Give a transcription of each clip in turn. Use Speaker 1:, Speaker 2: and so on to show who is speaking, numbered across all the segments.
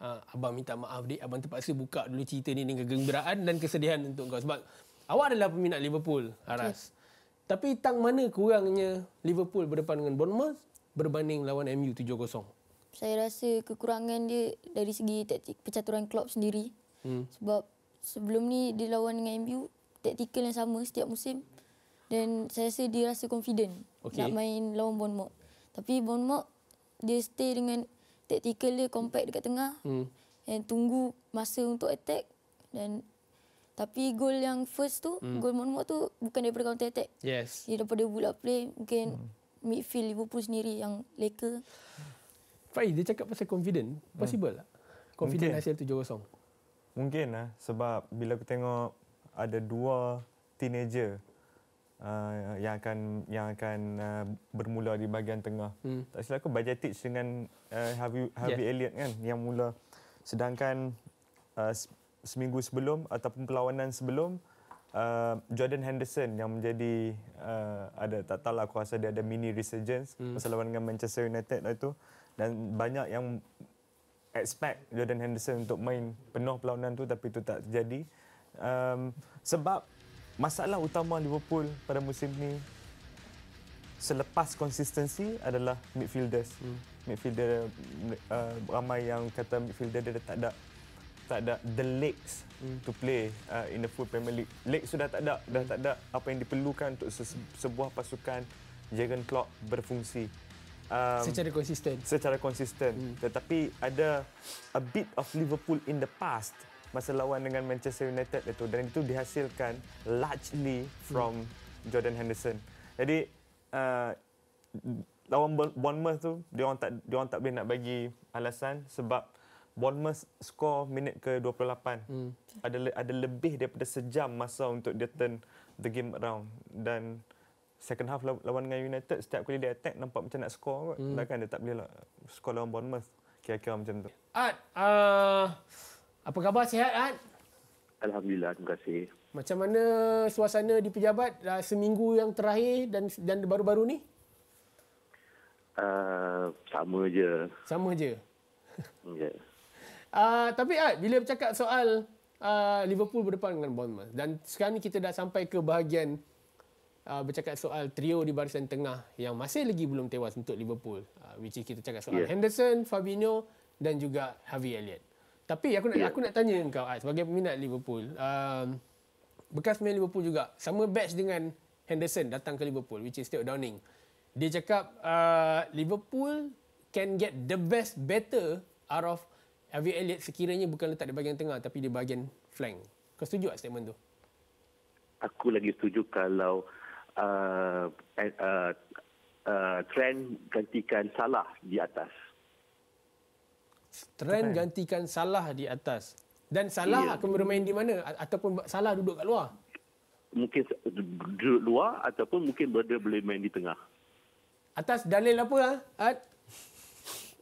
Speaker 1: uh, abang minta maaf dik abang terpaksa buka dulu cerita ni dengan kegembiraan dan kesedihan untuk kau sebab awak adalah peminat Liverpool Aras okay. tapi tang mana kurangnya Liverpool berdepan dengan Bournemouth berbanding lawan MU 7-0 saya rasa kekurangan dia dari segi taktik pencaturan klub sendiri hmm. sebab sebelum ni dia lawan dengan MU taktikal yang sama setiap musim dan saya rasa dia rasa confident okay. nak main lawan Bournemouth tapi Bournemouth dia stay dengan tactical dia compact dekat tengah. Hmm. And tunggu masa untuk attack dan tapi gol yang first tu, hmm. gol monmo tu bukan daripada counter attack. Yes. Dia daripada bola play, mungkin hmm. midfield Liverpool sendiri yang leka. Faiz, dia cakap pasal confident. Possible hmm. tak? Confident hasil 7-0.
Speaker 2: Mungkin lah. Sebab bila aku tengok ada dua teenager uh, yang akan yang akan uh, bermula di bahagian tengah. Hmm. Tak silap aku Bajetic dengan uh, Harvey Harvey yeah. Elliot kan yang mula sedangkan uh, seminggu sebelum ataupun perlawanan sebelum uh, Jordan Henderson yang menjadi uh, ada tak tahu lah aku rasa dia ada mini resurgence hmm. masa lawan dengan Manchester United lah itu dan banyak yang expect Jordan Henderson untuk main penuh perlawanan tu tapi itu tak terjadi um, sebab masalah utama Liverpool pada musim ni selepas konsistensi adalah midfielders. Hmm. Midfielder uh, ramai yang kata midfielder dia tak ada tak ada the legs hmm. to play uh, in the full Premier League. Legs sudah tak ada, hmm. dah tak ada apa yang diperlukan untuk se- sebuah pasukan Jurgen Klopp berfungsi. Um, secara konsisten. Secara konsisten. Hmm. Tetapi ada a bit of Liverpool in the past masa lawan dengan Manchester United itu dan itu dihasilkan largely from hmm. Jordan Henderson. Jadi uh, lawan Bournemouth tu dia orang tak dia orang tak boleh nak bagi alasan sebab Bournemouth score minit ke 28. Hmm. Ada ada lebih daripada sejam masa untuk dia turn the game around dan second half lawan dengan United setiap kali dia attack nampak macam nak score kot. Hmm. Takkan dia tak boleh lah score lawan Bournemouth. Kira-kira macam tu.
Speaker 1: At uh, apa khabar sihat Ad?
Speaker 2: Alhamdulillah, terima kasih.
Speaker 1: Macam mana suasana di pejabat dah seminggu yang terakhir dan dan baru-baru ni?
Speaker 3: Uh, sama je.
Speaker 1: Sama je. Ya. Yeah. Uh, tapi Ad, bila bercakap soal uh, Liverpool berdepan dengan Bournemouth dan sekarang ni kita dah sampai ke bahagian uh, bercakap soal trio di barisan tengah yang masih lagi belum tewas untuk Liverpool. Uh, which kita cakap soal yeah. Henderson, Fabinho dan juga Harvey Elliott. Tapi aku nak ya. aku nak tanya kau Ad, sebagai peminat Liverpool, um, bekas main Liverpool juga, sama batch dengan Henderson datang ke Liverpool which is Stuart Downing. Dia cakap uh, Liverpool can get the best better out of Harvey Elliott sekiranya bukan letak di bahagian tengah tapi di bahagian flank. Kau setuju tak statement tu?
Speaker 3: Aku lagi setuju kalau uh, eh, uh, uh, trend gantikan salah di atas.
Speaker 1: Trent gantikan Salah di atas. Dan Salah yeah. akan bermain di mana? Ataupun Salah duduk kat luar?
Speaker 3: Mungkin duduk luar ataupun mungkin dia boleh main di tengah.
Speaker 1: Atas dalil apa, ah, Ad?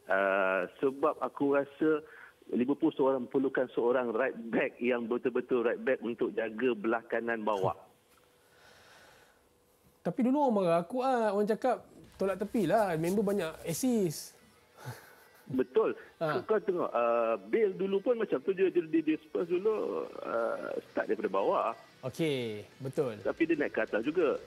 Speaker 3: Uh, sebab aku rasa Liverpool seorang perlukan seorang right back yang betul-betul right back untuk jaga belah kanan bawah.
Speaker 1: Tapi dulu orang mengaku aku, ah. orang cakap tolak tepi lah. Member banyak assist.
Speaker 3: Betul. Ha. Kau tengok uh, Bale dulu pun macam tu dia dia, dia, dia dulu uh, start daripada bawah. Okey, betul. Tapi dia naik ke atas juga.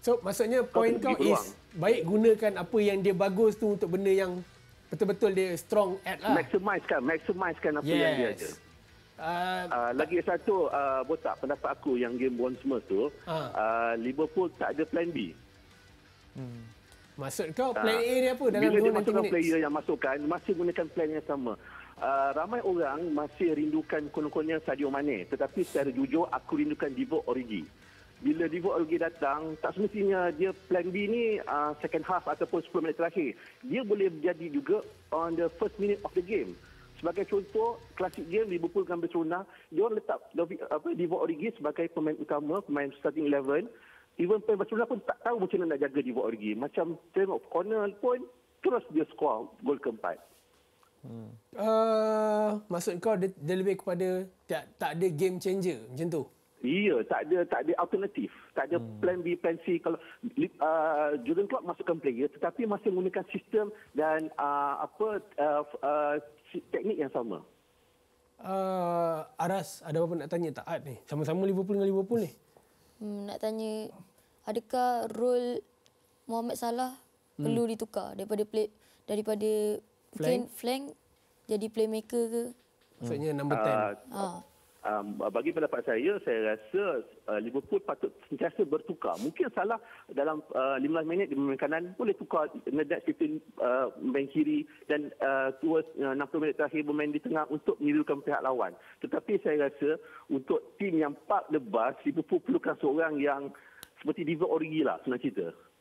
Speaker 1: So maksudnya
Speaker 3: point kau, kau is
Speaker 1: baik gunakan apa yang dia bagus tu untuk benda yang betul-betul dia strong at lah. Maximize kan, maximize kan apa yes. yang dia ada.
Speaker 3: Uh, uh, lagi satu uh, botak pendapat aku yang game Bournemouth tu uh. Uh, Liverpool tak ada plan B.
Speaker 1: Hmm. Maksud kau plan uh, A dia apa dalam Bila dia masukkan player
Speaker 3: yang masukkan, masih gunakan plan yang sama. Uh, ramai orang masih rindukan konon-kononnya Sadio Mane. Tetapi secara jujur, aku rindukan divo Origi. Bila divo Origi datang, tak semestinya dia plan B ni uh, second half ataupun 10 minit terakhir. Dia boleh jadi juga on the first minute of the game. Sebagai contoh, klasik game Liverpool dengan Barcelona, dia orang letak Divock Origi sebagai pemain utama, pemain starting Even Pemba Cuna pun tak tahu macam mana nak jaga di board game. Macam tengok corner pun terus dia skor gol keempat.
Speaker 2: Hmm.
Speaker 1: Uh, maksud kau dia, dia lebih
Speaker 3: kepada tak, tak ada game changer macam tu? Iya, tak ada tak ada alternatif. Tak ada hmm. plan B, plan C. Kalau uh, Jurgen Klopp masukkan player tetapi masih menggunakan sistem dan uh, apa uh, uh, teknik yang sama.
Speaker 1: Uh, Aras, ada apa-apa nak tanya tak Ad ni? Sama-sama Liverpool dengan Liverpool ni.
Speaker 2: Hmm, nak tanya
Speaker 1: adakah role Mohamed Salah
Speaker 2: hmm. perlu
Speaker 1: ditukar daripada play, daripada flank. flank jadi playmaker ke maksudnya number 10 uh,
Speaker 2: ha.
Speaker 3: um, bagi pendapat saya saya rasa uh, Liverpool patut sentiasa bertukar mungkin salah dalam uh, 15 minit di pemain kanan boleh tukar nedat between uh, main kiri dan uh, towards uh, 60 minit terakhir bermain di tengah untuk menyedulkan pihak lawan tetapi saya rasa untuk tim yang pak lebas Liverpool perlukan seorang yang
Speaker 2: seperti diva Origi lah senang cerita.